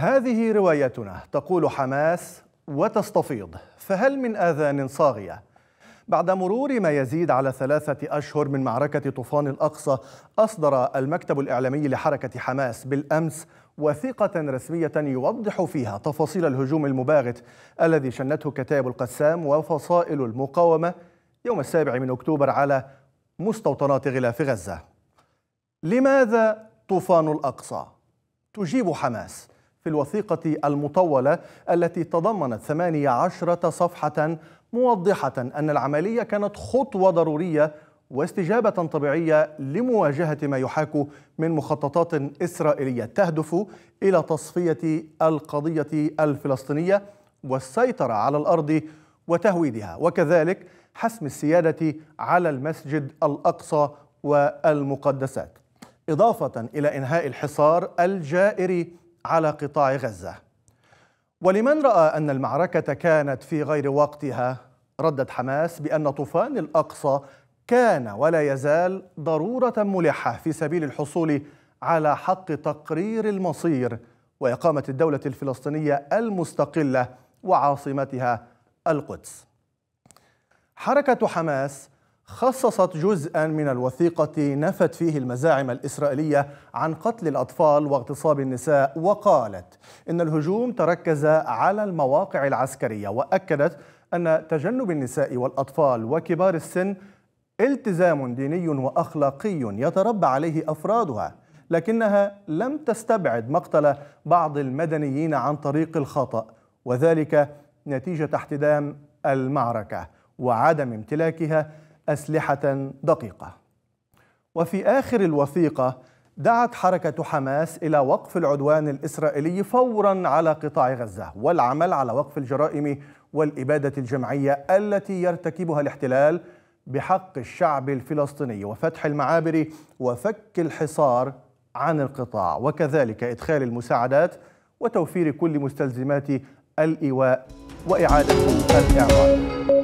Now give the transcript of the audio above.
هذه روايتنا تقول حماس وتستفيض فهل من آذان صاغية؟ بعد مرور ما يزيد على ثلاثة أشهر من معركة طوفان الأقصى أصدر المكتب الإعلامي لحركة حماس بالأمس وثيقة رسمية يوضح فيها تفاصيل الهجوم المباغت الذي شنته كتائب القسام وفصائل المقاومة يوم السابع من أكتوبر على مستوطنات غلاف غزة لماذا طوفان الأقصى؟ تجيب حماس في الوثيقة المطولة التي تضمنت 18 صفحة موضحة أن العملية كانت خطوة ضرورية واستجابة طبيعية لمواجهة ما يحاك من مخططات إسرائيلية تهدف إلى تصفية القضية الفلسطينية والسيطرة على الأرض وتهويدها وكذلك حسم السيادة على المسجد الأقصى والمقدسات إضافة إلى إنهاء الحصار الجائري على قطاع غزة ولمن رأى أن المعركة كانت في غير وقتها ردت حماس بأن طوفان الأقصى كان ولا يزال ضرورة ملحة في سبيل الحصول على حق تقرير المصير وإقامة الدولة الفلسطينية المستقلة وعاصمتها القدس حركة حماس خصصت جزءا من الوثيقة نفت فيه المزاعم الإسرائيلية عن قتل الأطفال واغتصاب النساء وقالت إن الهجوم تركز على المواقع العسكرية وأكدت أن تجنب النساء والأطفال وكبار السن التزام ديني وأخلاقي يتربى عليه أفرادها لكنها لم تستبعد مقتل بعض المدنيين عن طريق الخطأ وذلك نتيجة احتدام المعركة وعدم امتلاكها أسلحة دقيقة وفي آخر الوثيقة دعت حركة حماس إلى وقف العدوان الإسرائيلي فورا على قطاع غزة والعمل على وقف الجرائم والإبادة الجمعية التي يرتكبها الاحتلال بحق الشعب الفلسطيني وفتح المعابر وفك الحصار عن القطاع وكذلك إدخال المساعدات وتوفير كل مستلزمات الإيواء وإعادة الإعمار